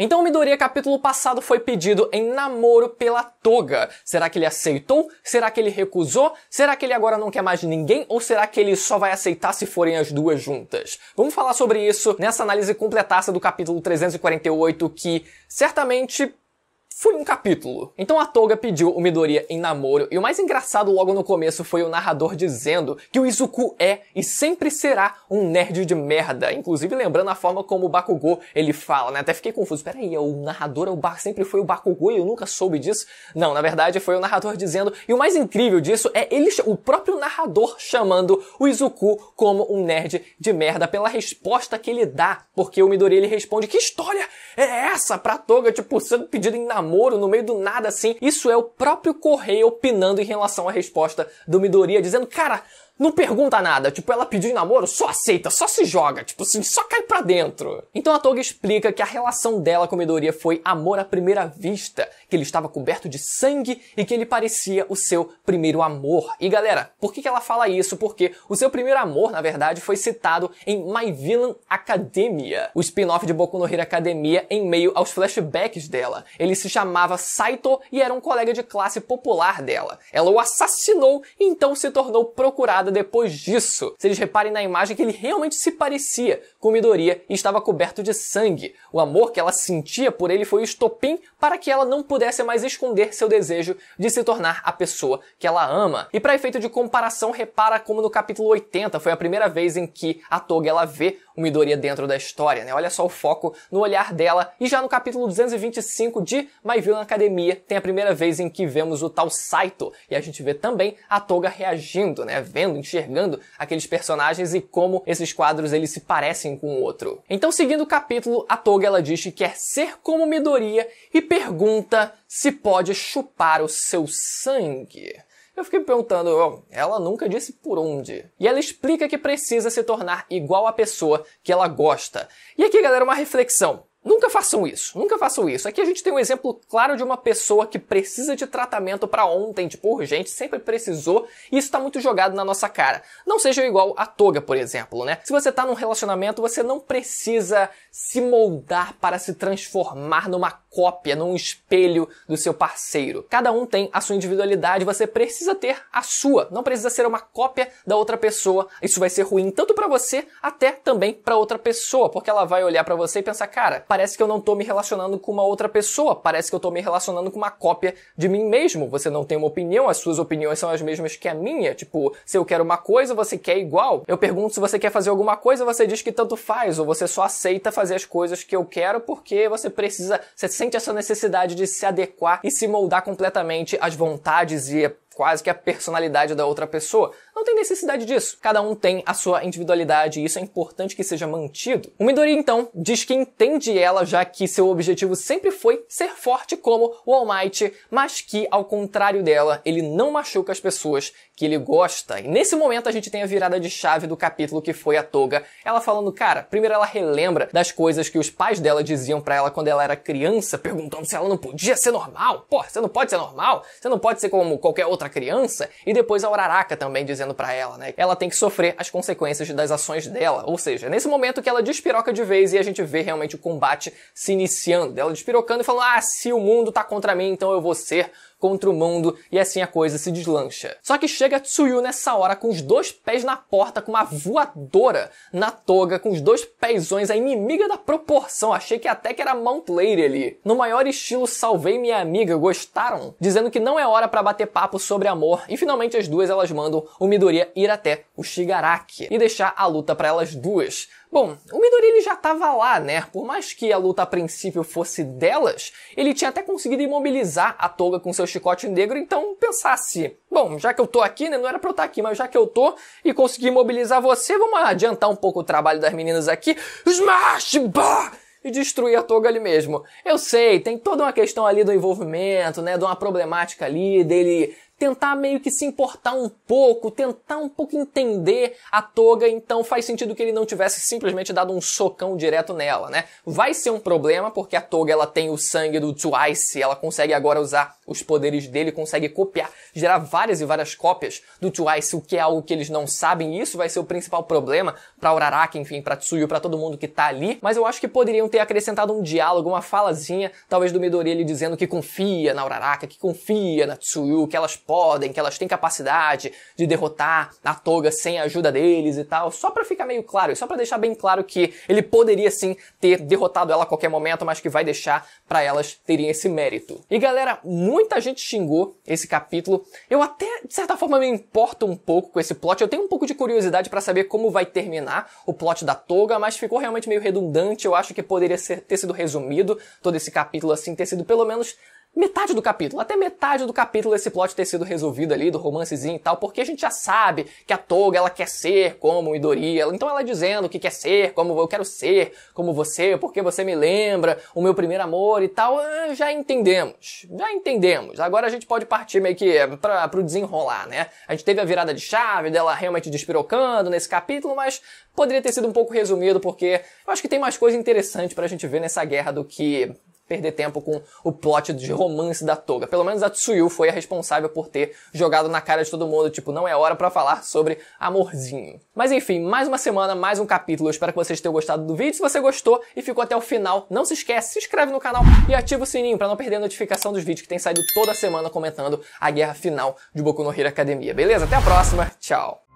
Então, Midoriya capítulo passado foi pedido em namoro pela toga. Será que ele aceitou? Será que ele recusou? Será que ele agora não quer mais ninguém? Ou será que ele só vai aceitar se forem as duas juntas? Vamos falar sobre isso nessa análise completaça do capítulo 348 que certamente foi um capítulo. Então a Toga pediu o Midoriya em namoro, e o mais engraçado logo no começo foi o narrador dizendo que o Izuku é e sempre será um nerd de merda, inclusive lembrando a forma como o Bakugou ele fala, né? Até fiquei confuso, peraí, é o narrador é o bar, sempre foi o Bakugou e eu nunca soube disso? Não, na verdade foi o narrador dizendo, e o mais incrível disso é ele, o próprio narrador chamando o Izuku como um nerd de merda pela resposta que ele dá, porque o Midoriya ele responde, que história é essa pra Toga, tipo, sendo pedido em namoro? namoro, no meio do nada assim. Isso é o próprio Correia opinando em relação à resposta do Midoriya, dizendo, cara, não pergunta nada. Tipo, ela pediu namoro, só aceita, só se joga. Tipo assim, só cai pra dentro. Então a Toga explica que a relação dela com Midoriya foi amor à primeira vista, que ele estava coberto de sangue e que ele parecia o seu primeiro amor. E galera, por que, que ela fala isso? Porque o seu primeiro amor, na verdade, foi citado em My Villain Academia, o spin-off de Boku no Hero Academia em meio aos flashbacks dela. Ele se chamava Saito e era um colega de classe popular dela. Ela o assassinou e então se tornou procurada nada depois disso. Se eles reparem na imagem que ele realmente se parecia com Midoriya e estava coberto de sangue. O amor que ela sentia por ele foi o estopim para que ela não pudesse mais esconder seu desejo de se tornar a pessoa que ela ama. E para efeito de comparação, repara como no capítulo 80 foi a primeira vez em que a Toga ela vê o Midoriya dentro da história, né? Olha só o foco no olhar dela. E já no capítulo 225 de My Villain Academia, tem a primeira vez em que vemos o tal Saito. E a gente vê também a Toga reagindo, né? Vendo, enxergando aqueles personagens e como esses quadros eles se parecem com o outro. Então, seguindo o capítulo, a Toga ela diz que quer ser como Midoriya e pergunta se pode chupar o seu sangue. Eu fiquei me perguntando, ela nunca disse por onde. E ela explica que precisa se tornar igual à pessoa que ela gosta. E aqui, galera, uma reflexão. Nunca façam isso, nunca façam isso. Aqui a gente tem um exemplo claro de uma pessoa que precisa de tratamento para ontem, tipo urgente, sempre precisou, e isso tá muito jogado na nossa cara. Não seja igual a Toga, por exemplo, né? Se você tá num relacionamento, você não precisa se moldar para se transformar numa cópia, não um espelho do seu parceiro. Cada um tem a sua individualidade, você precisa ter a sua, não precisa ser uma cópia da outra pessoa. Isso vai ser ruim tanto para você até também para outra pessoa, porque ela vai olhar para você e pensar, cara, parece que eu não tô me relacionando com uma outra pessoa, parece que eu tô me relacionando com uma cópia de mim mesmo. Você não tem uma opinião, as suas opiniões são as mesmas que a minha. Tipo, se eu quero uma coisa, você quer igual. Eu pergunto se você quer fazer alguma coisa, você diz que tanto faz, ou você só aceita fazer as coisas que eu quero porque você precisa, você sente essa necessidade de se adequar e se moldar completamente às vontades e quase que a personalidade da outra pessoa. Não tem necessidade disso. Cada um tem a sua individualidade e isso é importante que seja mantido. O Midori, então, diz que entende ela, já que seu objetivo sempre foi ser forte como o All Might, mas que, ao contrário dela, ele não machuca as pessoas que ele gosta. E nesse momento a gente tem a virada de chave do capítulo que foi a Toga. Ela falando, cara, primeiro ela relembra das coisas que os pais dela diziam para ela quando ela era criança, perguntando se ela não podia ser normal. Pô, você não pode ser normal? Você não pode ser como qualquer outra a criança, e depois a Uraraka também dizendo para ela, né? Ela tem que sofrer as consequências das ações dela. Ou seja, nesse momento que ela despiroca de vez e a gente vê realmente o combate se iniciando. Ela despirocando e falando: Ah, se o mundo tá contra mim, então eu vou ser contra o mundo e assim a coisa se deslancha. Só que chega Tsuyu nessa hora com os dois pés na porta, com uma voadora na toga, com os dois pezões, a inimiga da proporção. Achei que até que era Mount Lady ali. No maior estilo Salvei Minha Amiga, gostaram? Dizendo que não é hora para bater papo sobre amor e finalmente as duas elas mandam o Midoriya ir até o Shigaraki e deixar a luta para elas duas. Bom, o já tava lá, né? Por mais que a luta a princípio fosse delas, ele tinha até conseguido imobilizar a Toga com seu chicote negro, então pensasse, bom, já que eu tô aqui, né? Não era pra eu estar tá aqui, mas já que eu tô e consegui imobilizar você, vamos adiantar um pouco o trabalho das meninas aqui. Smash! Bah! e destruir a toga ali mesmo. Eu sei, tem toda uma questão ali do envolvimento, né, de uma problemática ali, dele tentar meio que se importar um pouco, tentar um pouco entender a toga, então faz sentido que ele não tivesse simplesmente dado um socão direto nela, né? Vai ser um problema porque a toga ela tem o sangue do Twice, ela consegue agora usar os poderes dele, consegue copiar, gerar várias e várias cópias do Twice, o que é algo que eles não sabem, e isso vai ser o principal problema para Uraraka, enfim, para Tsuyu, para todo mundo que tá ali, mas eu acho que poderiam ter acrescentado um diálogo, uma falazinha, talvez do Midori ele dizendo que confia na Uraraka, que confia na Tsuyu, que elas podem, que elas têm capacidade de derrotar a toga sem a ajuda deles e tal, só para ficar meio claro, só para deixar bem claro que ele poderia sim ter derrotado ela a qualquer momento, mas que vai deixar para elas terem esse mérito. E galera, muita gente xingou esse capítulo. Eu até de certa forma me importo um pouco com esse plot. Eu tenho um pouco de curiosidade para saber como vai terminar o plot da toga, mas ficou realmente meio redundante. Eu acho que poderia ser, ter sido resumido todo esse capítulo assim, ter sido pelo menos metade do capítulo, até metade do capítulo esse plot ter sido resolvido ali, do romancezinho e tal, porque a gente já sabe que a Toga, ela quer ser como o ela então ela dizendo o que quer ser, como eu quero ser, como você, porque você me lembra, o meu primeiro amor e tal, ah, já entendemos, já entendemos. Agora a gente pode partir meio que é, pra, pro desenrolar, né? A gente teve a virada de chave dela realmente despirocando nesse capítulo, mas poderia ter sido um pouco resumido, porque eu acho que tem mais coisa interessante pra gente ver nessa guerra do que perder tempo com o plot de romance da Toga. Pelo menos a Tsuyu foi a responsável por ter jogado na cara de todo mundo, tipo, não é hora para falar sobre amorzinho. Mas enfim, mais uma semana, mais um capítulo. Eu espero que vocês tenham gostado do vídeo. Se você gostou e ficou até o final, não se esquece, se inscreve no canal e ativa o sininho para não perder a notificação dos vídeos que tem saído toda semana comentando a guerra final de Boku no Hero Academia. Beleza? Até a próxima. Tchau.